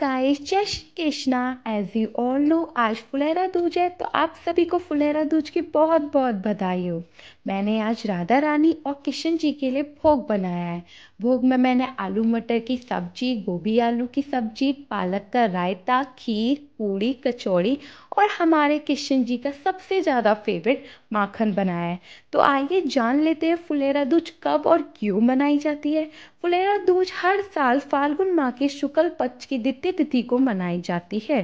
guys जय Shri Krishna as you all know आज फुलेरा दूज है तो आप सभी को फुलेरा दूज की बहुत बहुत बधाई हो मैंने आज राधा रानी और किशन जी के लिए भोग बनाया है भोग में मैंने आलू मटर की सब्जी गोभी आलू की सब्जी पालक का रायता खीर पूड़ी कचौड़ी और हमारे किशन जी का सबसे ज़्यादा फेवरेट माखन बनाया है तो आइए जान लेते हैं फुलेरा दूज कब और क्यों मनाई जाती है फुलेरा दूज हर साल फाल्गुन माह के शुक्ल पक्ष की द्वितीय तिथि को मनाई जाती है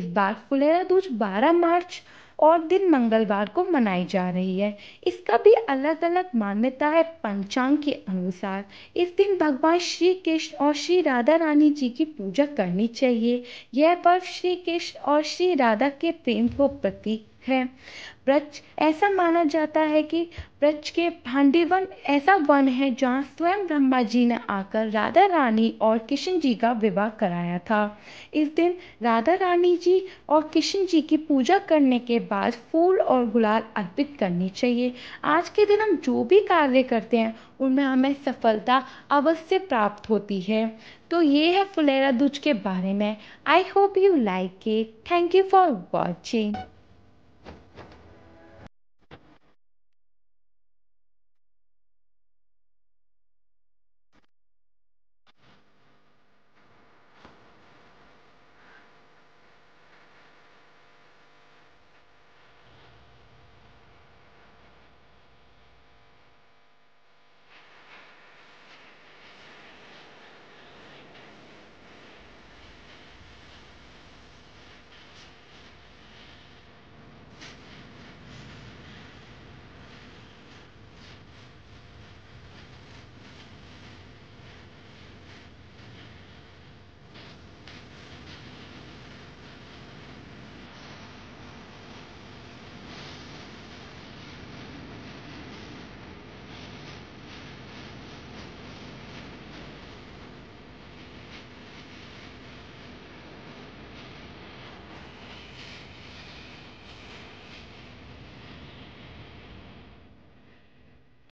इस बार फुलेरा दूज 12 मार्च और दिन मंगलवार को मनाई जा रही है इसका भी अलग अलग मान्यता है पंचांग के अनुसार इस दिन भगवान श्री कृष्ण और श्री राधा रानी जी की पूजा करनी चाहिए यह पर्व श्री कृष्ण और श्री राधा के प्रेम को प्रतीक है ब्रज ऐसा माना जाता है कि ब्रज के पांडे वन ऐसा वन है जहाँ स्वयं ब्रह्मा जी ने आकर राधा रानी और किशन जी का विवाह कराया था इस दिन राधा रानी जी और किशन जी की पूजा करने के बाद फूल और गुलाल अर्पित करनी चाहिए आज के दिन हम जो भी कार्य करते हैं उनमें हमें सफलता अवश्य प्राप्त होती है तो ये है फुलेरा दूज के बारे में I hope you like it thank you for watching